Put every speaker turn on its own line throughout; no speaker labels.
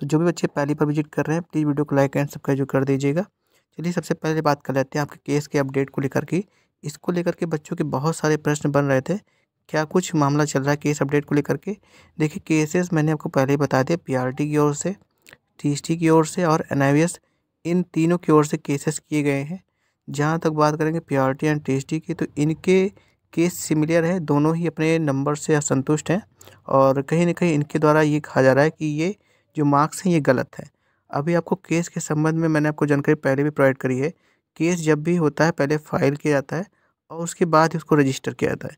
तो जो भी बच्चे पहली बार विजिट कर रहे हैं प्लीज़ वीडियो को लाइक एंड सब्सक्राइब जो कर दीजिएगा चलिए सबसे पहले बात कर लेते हैं आपके केस के अपडेट को लेकर के इसको लेकर के बच्चों के बहुत सारे प्रश्न बन रहे थे क्या कुछ मामला चल रहा है केस अपडेट को लेकर के देखिए केसेस मैंने आपको पहले ही बता दिया पीआरटी की ओर से टीएसटी की ओर से और एनआईवीएस इन तीनों की ओर से केसेस किए गए हैं जहाँ तक बात करेंगे पीआरटी एंड टीएसटी की तो इनके केस सिमिलर है दोनों ही अपने नंबर से असंतुष्ट हैं और कहीं ना कहीं इनके द्वारा ये कहा जा रहा है कि ये जो मार्क्स हैं ये गलत है अभी आपको केस के संबंध में मैंने आपको जानकारी पहले भी प्रोवाइड करी है केस जब भी होता है पहले फाइल किया जाता है और उसके बाद ही उसको रजिस्टर किया जाता है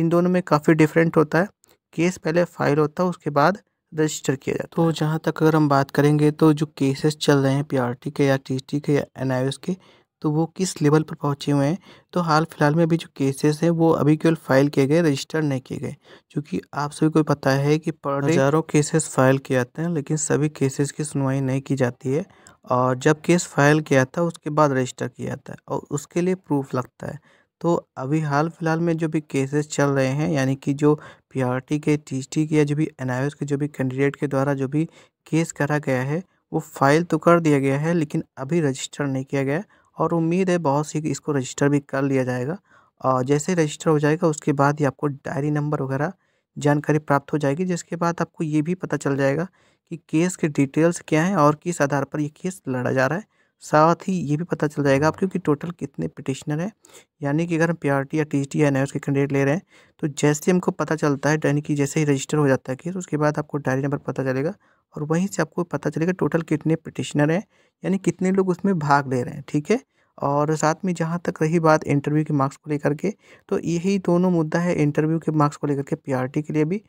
इन दोनों में काफ़ी डिफरेंट होता है केस पहले फाइल होता है उसके बाद रजिस्टर किया जाता है तो जहाँ तक अगर हम बात करेंगे तो जो केसेस चल रहे हैं पी के या टी के या एन के तो वो किस लेवल पर पहुँचे हुए हैं तो हाल फिलहाल में अभी जो केसेस हैं वो अभी केवल फाइल किए गए रजिस्टर नहीं किए गए क्योंकि आप सभी को पता है कि पर हज़ारों केसेस फाइल किए जाते हैं लेकिन सभी केसेस की सुनवाई नहीं की जाती है और जब केस फाइल किया था उसके बाद रजिस्टर किया जाता है और उसके लिए प्रूफ लगता है तो अभी हाल फिलहाल में जो भी केसेस चल रहे हैं यानी कि जो पी के टी के या जो भी एन के जो भी कैंडिडेट के द्वारा जो भी केस करा गया है वो फाइल तो कर दिया गया है लेकिन अभी रजिस्टर नहीं किया गया और उम्मीद है बहुत सी इसको रजिस्टर भी कर लिया जाएगा और जैसे रजिस्टर हो जाएगा उसके बाद ही आपको डायरी नंबर वगैरह जानकारी प्राप्त हो जाएगी जिसके बाद आपको ये भी पता चल जाएगा कि केस के डिटेल्स क्या हैं और किस आधार पर ये केस लड़ा जा रहा है साथ ही ये भी पता चल जाएगा आपको कि टोटल कितने पिटिशनर हैं यानी कि अगर हम पी या टी या एन के कैंडिडेट ले रहे हैं तो जैसे हमको पता चलता है यानी कि जैसे ही रजिस्टर हो जाता है केस उसके बाद आपको डायरी नंबर पता चलेगा और वहीं से आपको पता चलेगा टोटल कितने पिटिशनर हैं यानी कितने लोग उसमें भाग ले रहे हैं ठीक है और साथ में जहाँ तक रही बात इंटरव्यू के मार्क्स को लेकर के तो यही दोनों मुद्दा है इंटरव्यू के मार्क्स को लेकर के पीआरटी के लिए भी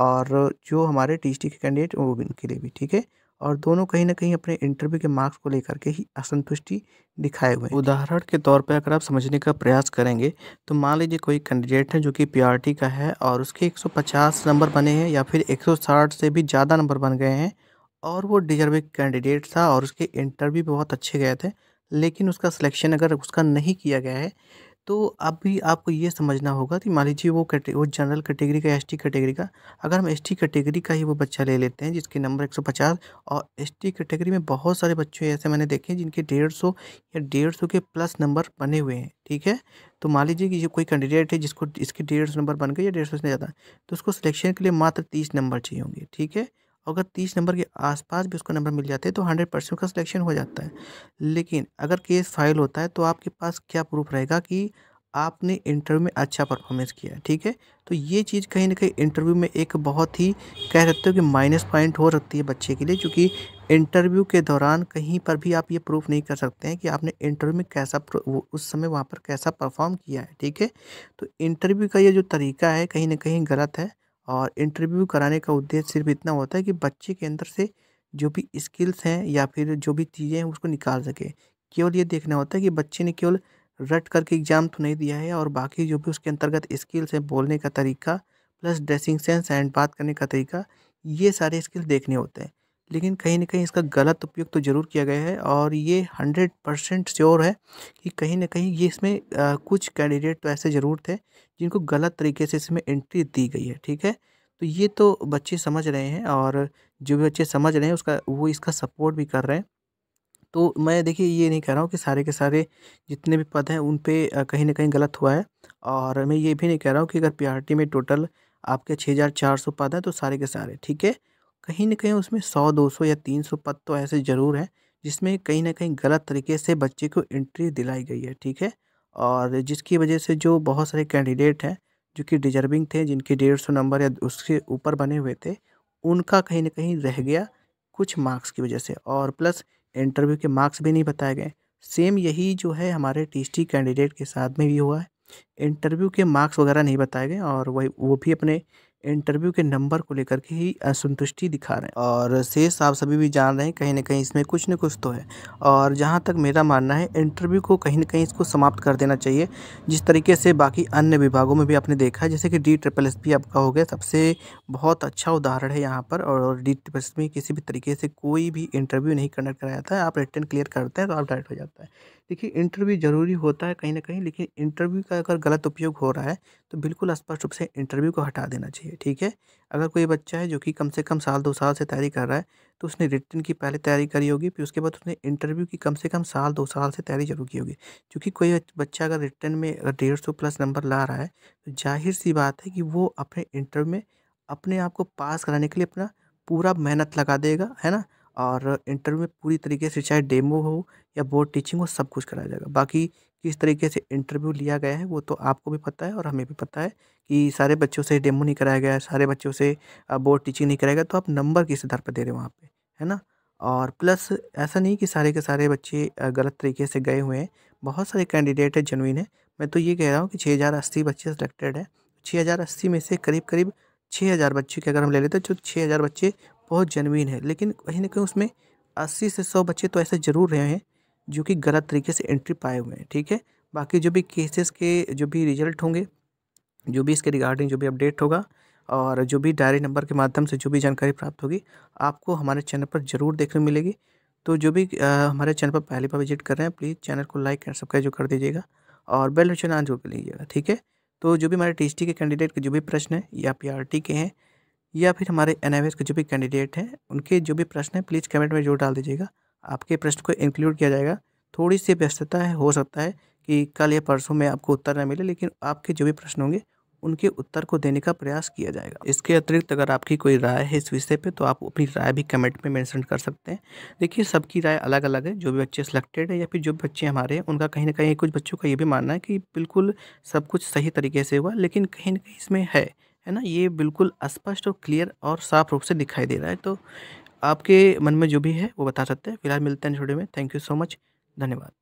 और जो हमारे टीएसटी के कैंडिडेट वो भी उनके लिए भी ठीक है और दोनों कहीं ना कहीं अपने इंटरव्यू के मार्क्स को लेकर के ही असंतुष्टि दिखाए हुए हैं उदाहरण के तौर पर अगर आप समझने का प्रयास करेंगे तो मान लीजिए कोई कैंडिडेट है जो कि पी का है और उसके एक नंबर बने हैं या फिर एक से भी ज़्यादा नंबर बन गए हैं और वो डिजर्विंग कैंडिडेट था और उसके इंटरव्यू बहुत अच्छे गए थे लेकिन उसका सिलेक्शन अगर उसका नहीं किया गया है तो अब भी आपको ये समझना होगा कि मान लीजिए वो कैटे वो जनरल कैटेगरी का एस टी कैटेगरी का अगर हम एस टी कैटेगरी का ही वो बच्चा ले लेते हैं जिसके नंबर 150 और एस टी कैटेगरी में बहुत सारे बच्चे ऐसे मैंने देखे जिनके डेढ़ सौ या डेढ़ सौ के प्लस नंबर बने हुए हैं ठीक है तो मान लीजिए कि जो कोई कैंडिडेट है जिसको इसके डेढ़ सौ नंबर बन गए या डेढ़ सौ से ज़्यादा तो उसको सिलेक्शन के लिए मात्र तीस नंबर चाहिए होंगे ठीक है अगर तीस नंबर के आसपास भी उसको नंबर मिल जाते हैं तो हंड्रेड परसेंट उसका सिलेक्शन हो जाता है लेकिन अगर केस फाइल होता है तो आपके पास क्या प्रूफ रहेगा कि आपने इंटरव्यू में अच्छा परफॉर्मेंस किया ठीक है तो ये चीज़ कहीं ना कहीं इंटरव्यू में एक बहुत ही कह सकते हो कि माइनस पॉइंट हो सकती है बच्चे के लिए क्योंकि इंटरव्यू के दौरान कहीं पर भी आप ये प्रूफ नहीं कर सकते हैं कि आपने इंटरव्यू में कैसा उस समय वहाँ पर कैसा परफॉर्म किया है ठीक है तो इंटरव्यू का ये जो तरीका है कहीं ना कहीं गलत है और इंटरव्यू कराने का उद्देश्य सिर्फ इतना होता है कि बच्चे के अंदर से जो भी स्किल्स हैं या फिर जो भी चीज़ें हैं उसको निकाल सके केवल ये देखना होता है कि बच्चे ने केवल रट करके एग्ज़ाम तो नहीं दिया है और बाकी जो भी उसके अंतर्गत स्किल्स हैं बोलने का तरीका प्लस ड्रेसिंग सेंस एंड बात करने का तरीका ये सारे स्किल्स देखने होते हैं लेकिन कहीं ना कहीं इसका गलत उपयोग तो ज़रूर किया गया है और ये हंड्रेड परसेंट श्योर है कि कहीं ना कहीं ये इसमें आ, कुछ कैंडिडेट तो ऐसे ज़रूर थे जिनको गलत तरीके से इसमें एंट्री दी गई है ठीक है तो ये तो बच्चे समझ रहे हैं और जो भी बच्चे समझ रहे हैं उसका वो इसका सपोर्ट भी कर रहे हैं तो मैं देखिए ये नहीं कह रहा हूँ कि सारे के सारे जितने भी पद हैं उन पर कहीं ना कहीं गलत हुआ है और मैं ये भी नहीं कह रहा हूँ कि अगर पी में टोटल आपके छः हज़ार चार सौ पद हैं तो सारे के सारे ठीक है कहीं ना कहीं उसमें सौ दो सौ या तीन सौ पद तो ऐसे ज़रूर हैं जिसमें कहीं ना कहीं गलत तरीके से बच्चे को एंट्री दिलाई गई है ठीक है और जिसकी वजह से जो बहुत सारे कैंडिडेट हैं जो कि डिजर्विंग थे जिनके डेढ़ सौ नंबर या उसके ऊपर बने हुए थे उनका कहीं ना कहीं रह गया कुछ मार्क्स की वजह से और प्लस इंटरव्यू के मार्क्स भी नहीं बताए गए सेम यही जो है हमारे टी कैंडिडेट के साथ में भी हुआ है इंटरव्यू के मार्क्स वगैरह नहीं बताए गए और वही वो भी अपने इंटरव्यू के नंबर को लेकर के ही असंतुष्टि दिखा रहे हैं और शेष आप सभी भी जान रहे हैं कहीं ना कहीं इसमें कुछ न कुछ तो है और जहाँ तक मेरा मानना है इंटरव्यू को कहीं ना कहीं इसको समाप्त कर देना चाहिए जिस तरीके से बाकी अन्य विभागों में भी आपने देखा है जैसे कि डी ट्रिपल एस पी आपका हो गया सबसे बहुत अच्छा उदाहरण है यहाँ पर और डी ट्रिपल एस पी किसी भी तरीके से कोई भी इंटरव्यू नहीं कंडक्ट कराया था आप रिटर्न क्लियर करते हैं तो आप डायरेक्ट हो जाता है देखिए इंटरव्यू ज़रूरी होता है कहीं ना कहीं लेकिन इंटरव्यू का अगर गलत उपयोग हो रहा है तो बिल्कुल स्पष्ट रूप से इंटरव्यू को हटा देना चाहिए ठीक है अगर कोई बच्चा है जो कि कम से कम साल दो साल से तैयारी कर रहा है तो उसने रिटर्न की पहले तैयारी करी होगी फिर उसके बाद उसने इंटरव्यू की कम से कम साल दो साल से तैयारी जरूर की होगी क्योंकि कोई बच्चा अगर रिटर्न में अगर डेढ़ सौ प्लस नंबर ला रहा है तो जाहिर सी बात है कि वो अपने इंटरव्यू में अपने आप को पास कराने के लिए अपना पूरा मेहनत लगा देगा है ना और इंटरव्यू में पूरी तरीके से चाहे डेमो हो या बोर्ड टीचिंग हो सब कुछ कराया जाएगा बाकी किस तरीके से इंटरव्यू लिया गया है वो तो आपको भी पता है और हमें भी पता है कि सारे बच्चों से डेमो नहीं कराया गया है सारे बच्चों से बोर्ड टीचिंग नहीं कराया गया तो आप नंबर किस आधार पर दे रहे हो वहाँ पर है ना और प्लस ऐसा नहीं कि सारे के सारे बच्चे गलत तरीके से गए हुए हैं बहुत सारे कैंडिडेट हैं जनविन है मैं तो ये कह रहा हूँ कि छः हज़ार अस्सी बच्चे सेलेक्टेड हैं छः हज़ार अस्सी में से करीब करीब छः हज़ार बच्चे की अगर हम ले लेते हैं जो तो छः हज़ार बच्चे बहुत जनवीन है लेकिन कहीं ना कहीं उसमें अस्सी से सौ बच्चे तो ऐसे ज़रूर रहे हैं जो कि गलत तरीके से एंट्री पाए हुए हैं ठीक है बाकी जो भी केसेस के जो भी रिजल्ट होंगे जो भी इसके रिगार्डिंग जो भी अपडेट होगा और जो भी डायरी नंबर के माध्यम से जो भी जानकारी प्राप्त होगी आपको हमारे चैनल पर ज़रूर देखने मिलेगी तो जो भी आ, हमारे चैनल पर पहली बार विजिट कर रहे हैं प्लीज़ चैनल को लाइक एंड सब्सक्राइब जो कर दीजिएगा और बेल नोशन ऑन जरूर कर लीजिएगा ठीक है तो जो भी हमारे टी के कैंडिडेट के जो भी प्रश्न हैं या पी के हैं या फिर हमारे एन के जो भी कैंडिडेट हैं उनके जो भी प्रश्न हैं प्लीज़ कमेंट में जरूर डाल दीजिएगा आपके प्रश्न को इंक्लूड किया जाएगा थोड़ी सी व्यस्तता है हो सकता है कि कल या परसों में आपको उत्तर न मिले लेकिन आपके जो भी प्रश्न होंगे उनके उत्तर को देने का प्रयास किया जाएगा इसके अतिरिक्त अगर आपकी कोई राय है इस विषय पे तो आप अपनी राय भी कमेंट में मैंसन कर सकते हैं देखिए सबकी राय अलग अलग है जो भी बच्चे सिलेक्टेड है या फिर जो भी बच्चे हमारे हैं उनका कहीं ना कहीं कुछ बच्चों का ये भी मानना है कि बिल्कुल सब कुछ सही तरीके से हुआ लेकिन कहीं ना कहीं इसमें है है ना ये बिल्कुल स्पष्ट और क्लियर और साफ रूप से दिखाई दे रहा है तो आपके मन में जो भी है वो बता सकते हैं फिलहाल मिलते हैं छोटे में थैंक यू सो मच धन्यवाद